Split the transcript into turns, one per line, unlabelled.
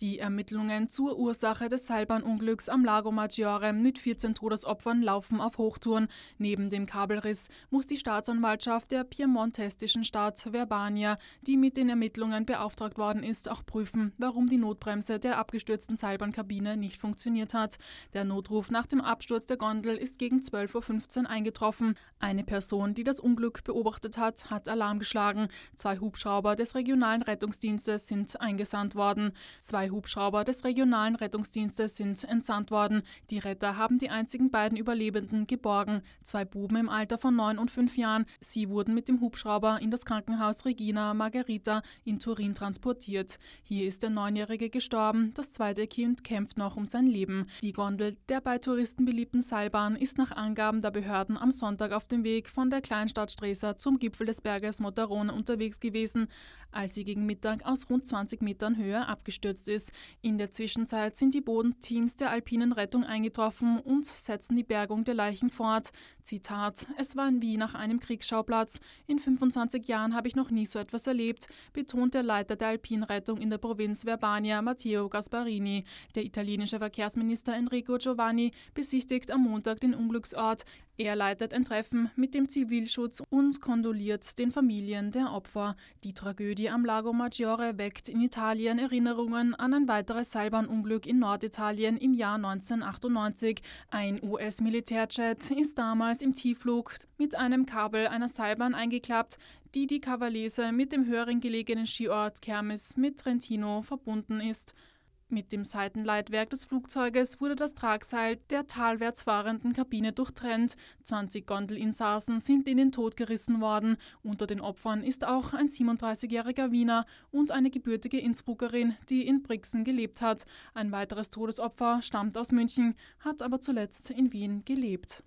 Die Ermittlungen zur Ursache des Seilbahnunglücks am Lago Maggiore mit 14 Todesopfern laufen auf Hochtouren. Neben dem Kabelriss muss die Staatsanwaltschaft der piemontestischen Stadt Verbania, die mit den Ermittlungen beauftragt worden ist, auch prüfen, warum die Notbremse der abgestürzten Seilbahnkabine nicht funktioniert hat. Der Notruf nach dem Absturz der Gondel ist gegen 12.15 Uhr eingetroffen. Eine Person, die das Unglück beobachtet hat, hat Alarm geschlagen. Zwei Hubschrauber des regionalen Rettungsdienstes sind eingesandt worden. Zwei Zwei Hubschrauber des regionalen Rettungsdienstes sind entsandt worden. Die Retter haben die einzigen beiden Überlebenden geborgen. Zwei Buben im Alter von neun und fünf Jahren. Sie wurden mit dem Hubschrauber in das Krankenhaus Regina Margherita in Turin transportiert. Hier ist der Neunjährige gestorben. Das zweite Kind kämpft noch um sein Leben. Die Gondel der bei Touristen beliebten Seilbahn ist nach Angaben der Behörden am Sonntag auf dem Weg von der Kleinstadt Stresa zum Gipfel des Berges Mottarone unterwegs gewesen, als sie gegen Mittag aus rund 20 Metern Höhe abgestürzt ist ist. In der Zwischenzeit sind die Bodenteams der alpinen Rettung eingetroffen und setzen die Bergung der Leichen fort. Zitat: Es war wie nach einem Kriegsschauplatz. In 25 Jahren habe ich noch nie so etwas erlebt, betont der Leiter der Alpinrettung in der Provinz Verbania, Matteo Gasparini. Der italienische Verkehrsminister Enrico Giovanni besichtigt am Montag den Unglücksort. Er leitet ein Treffen mit dem Zivilschutz und kondoliert den Familien der Opfer. Die Tragödie am Lago Maggiore weckt in Italien Erinnerungen an an ein weiteres Seilbahnunglück in Norditalien im Jahr 1998. Ein US-Militärjet ist damals im Tiefflug mit einem Kabel einer Seilbahn eingeklappt, die die Cavallese mit dem höheren gelegenen Skiort Kermis mit Trentino verbunden ist. Mit dem Seitenleitwerk des Flugzeuges wurde das Tragseil der talwärts fahrenden Kabine durchtrennt. 20 Gondelinsassen sind in den Tod gerissen worden. Unter den Opfern ist auch ein 37-jähriger Wiener und eine gebürtige Innsbruckerin, die in Brixen gelebt hat. Ein weiteres Todesopfer stammt aus München, hat aber zuletzt in Wien gelebt.